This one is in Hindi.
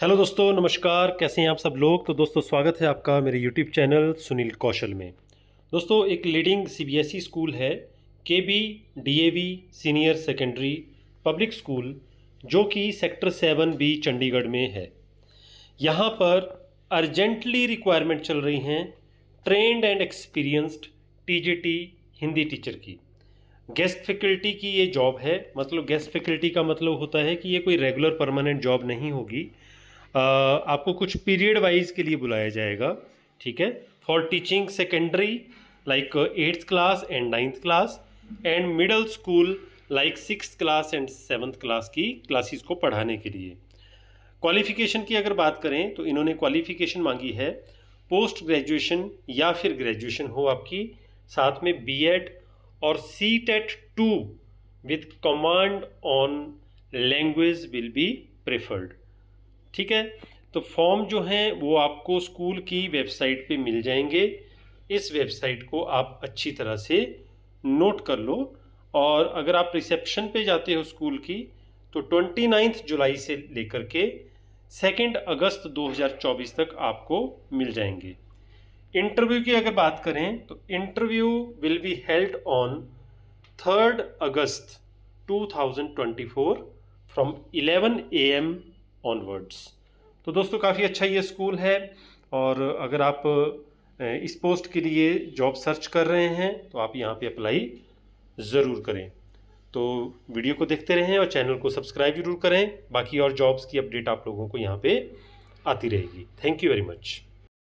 हेलो दोस्तों नमस्कार कैसे हैं आप सब लोग तो दोस्तों स्वागत है आपका मेरे यूट्यूब चैनल सुनील कौशल में दोस्तों एक लीडिंग सीबीएसई स्कूल है K B DAV senior secondary public school जो कि सेक्टर सेवन बी चंडीगढ़ में है यहाँ पर अर्जेंटली रिक्वायरमेंट चल रही हैं trained and experienced T Hindi teacher की गेस्ट फैकल्टी की ये जॉब है मतलब गेस्ट फैकल्टी का मतलब होता है कि ये कोई रेगुलर परमानेंट जॉब नहीं होगी आपको कुछ पीरियड वाइज के लिए बुलाया जाएगा ठीक है for teaching secondary like eighth class and ninth class and middle school like six class and seventh class की क्लासेस को पढ़ाने के लिए क्वालिफिकेशन की अगर बात करें तो इन्होंने क्वालिफिकेशन मांगी है पोस्ट ग्रेजुएशन या फिर ग्रेजुएशन हो आपकी साथ में बीएड और C TET two with command on language will be preferred ठीक है तो फॉर्म जो हैं वो आपको स्कूल की वेबसाइट पे मिल जाएंगे इस वेबसाइट को आप अच्छी तरह से नोट कर लो और अगर आप रिसेप्शन पे जाते हो स्कूल की तो ट्वेंटी नाइन्थ जुलाई से लेकर के सेकेंड अगस्त 2024 तक आपको मिल जाएंगे इंटरव्यू की अगर बात करें तो interview will be held on third August 2024 from 11 AM onwards तो दोस्तों काफ़ी अच्छा ये स्कूल है और अगर आप इस पोस्ट के लिए जॉब सर्च कर रहे हैं तो आप यहाँ पे अप्लाई ज़रूर करें तो वीडियो को देखते रहें और चैनल को सब्सक्राइब जरूर करें बाकी और जॉब्स की अपडेट आप लोगों को यहाँ पे आती रहेगी थैंक यू वेरी मच